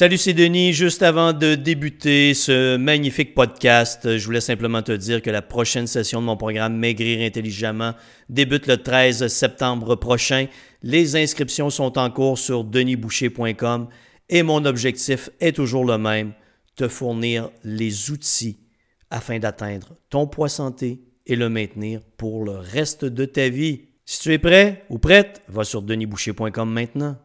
Salut, c'est Denis. Juste avant de débuter ce magnifique podcast, je voulais simplement te dire que la prochaine session de mon programme Maigrir intelligemment débute le 13 septembre prochain. Les inscriptions sont en cours sur denisboucher.com et mon objectif est toujours le même, te fournir les outils afin d'atteindre ton poids santé et le maintenir pour le reste de ta vie. Si tu es prêt ou prête, va sur denisboucher.com maintenant.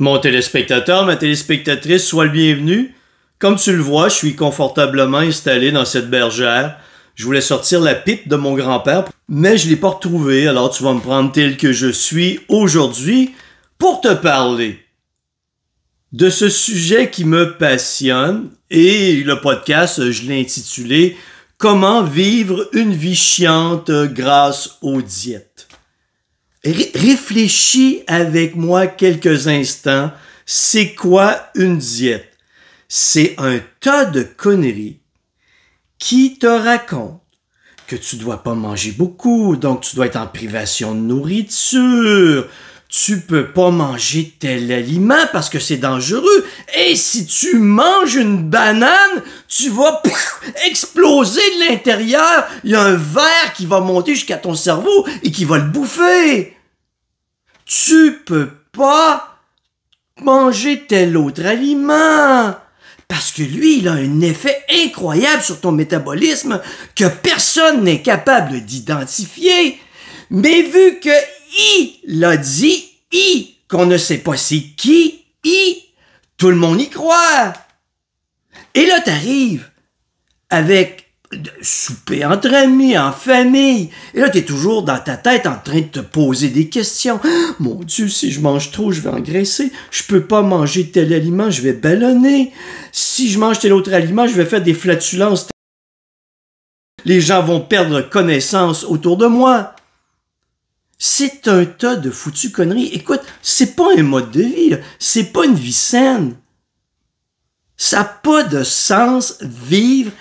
Mon téléspectateur, ma téléspectatrice, sois le bienvenu. Comme tu le vois, je suis confortablement installé dans cette bergère. Je voulais sortir la pipe de mon grand-père, mais je l'ai pas retrouvée, alors tu vas me prendre tel que je suis aujourd'hui pour te parler de ce sujet qui me passionne et le podcast, je l'ai intitulé Comment vivre une vie chiante grâce aux diètes réfléchis avec moi quelques instants. C'est quoi une diète? C'est un tas de conneries qui te raconte que tu dois pas manger beaucoup, donc tu dois être en privation de nourriture. Tu peux pas manger tel aliment parce que c'est dangereux. Et si tu manges une banane, tu vas exploser de l'intérieur. Il y a un verre qui va monter jusqu'à ton cerveau et qui va le bouffer. Tu peux pas manger tel autre aliment. Parce que lui, il a un effet incroyable sur ton métabolisme que personne n'est capable d'identifier. Mais vu que I l'a dit, I, qu'on ne sait pas c'est qui, I, tout le monde y croit. Et là, t'arrives avec souper entre amis, en famille. Et là, tu es toujours dans ta tête en train de te poser des questions. Mon Dieu, si je mange trop, je vais engraisser. Je peux pas manger tel aliment, je vais ballonner. Si je mange tel autre aliment, je vais faire des flatulences. Les gens vont perdre connaissance autour de moi. C'est un tas de foutues conneries. Écoute, c'est pas un mode de vie, c'est pas une vie saine. Ça n'a pas de sens vivre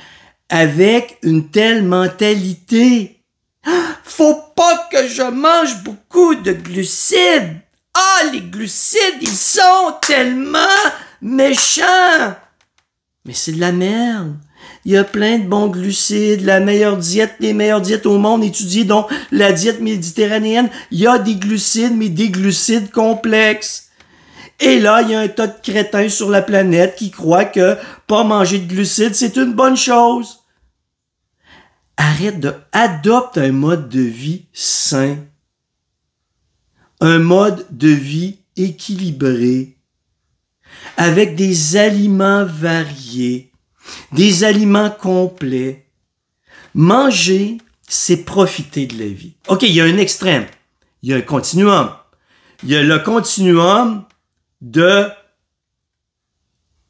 avec une telle mentalité. Ah, faut pas que je mange beaucoup de glucides. Ah, les glucides, ils sont tellement méchants. Mais c'est de la merde. Il y a plein de bons glucides, la meilleure diète, les meilleures diètes au monde étudiées, donc la diète méditerranéenne. Il y a des glucides, mais des glucides complexes. Et là, il y a un tas de crétins sur la planète qui croient que pas manger de glucides, c'est une bonne chose. Arrête de adopte un mode de vie sain. Un mode de vie équilibré avec des aliments variés, des aliments complets. Manger, c'est profiter de la vie. OK, il y a un extrême, il y a un continuum. Il y a le continuum de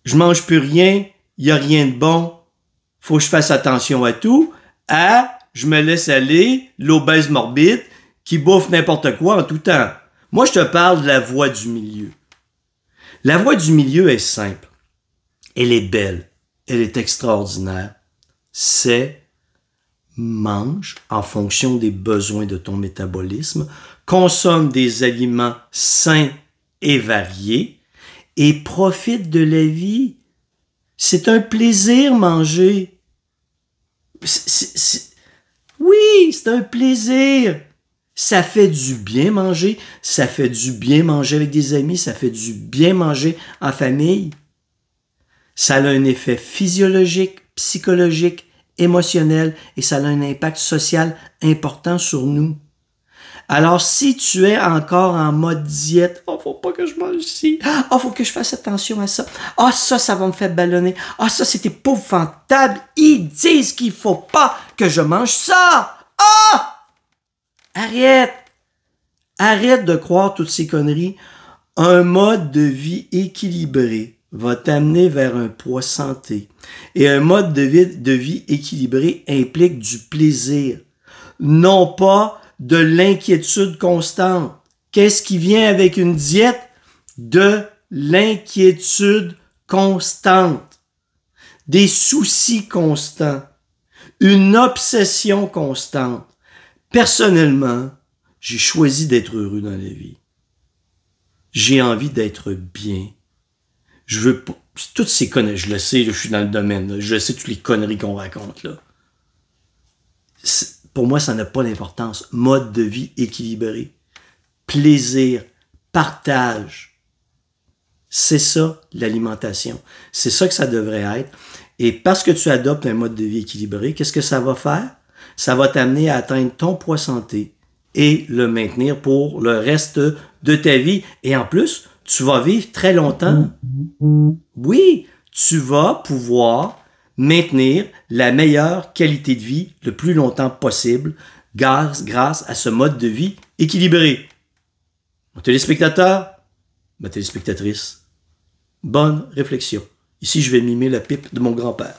je mange plus rien, il y a rien de bon, faut que je fasse attention à tout. « Ah, je me laisse aller, l'obèse morbide, qui bouffe n'importe quoi en tout temps. Moi, je te parle de la voie du milieu. La voie du milieu est simple. Elle est belle. Elle est extraordinaire. C'est mange en fonction des besoins de ton métabolisme, consomme des aliments sains et variés et profite de la vie. C'est un plaisir manger. Oui, c'est un plaisir. Ça fait du bien manger, ça fait du bien manger avec des amis, ça fait du bien manger en famille. Ça a un effet physiologique, psychologique, émotionnel et ça a un impact social important sur nous. Alors, si tu es encore en mode diète, oh, faut pas que je mange ci, Oh, faut que je fasse attention à ça. Oh, ça, ça va me faire ballonner. Oh, ça, c'est épouvantable. Ils disent qu'il faut pas que je mange ça. Oh! Arrête. Arrête de croire toutes ces conneries. Un mode de vie équilibré va t'amener vers un poids santé. Et un mode de vie équilibré implique du plaisir, non pas de l'inquiétude constante. Qu'est-ce qui vient avec une diète? De l'inquiétude constante, des soucis constants, une obsession constante. Personnellement, j'ai choisi d'être heureux dans la vie. J'ai envie d'être bien. Je veux pas... Toutes ces conneries, je le sais, je suis dans le domaine, je sais toutes les conneries qu'on raconte là pour moi, ça n'a pas d'importance. Mode de vie équilibré, plaisir, partage. C'est ça l'alimentation. C'est ça que ça devrait être. Et parce que tu adoptes un mode de vie équilibré, qu'est-ce que ça va faire? Ça va t'amener à atteindre ton poids santé et le maintenir pour le reste de ta vie. Et en plus, tu vas vivre très longtemps. Mm-hmm. Oui, tu vas pouvoir maintenir la meilleure qualité de vie le plus longtemps possible grâce, grâce à ce mode de vie équilibré. Mon téléspectateur, ma téléspectatrice, bonne réflexion. Ici, je vais mimer la pipe de mon grand-père.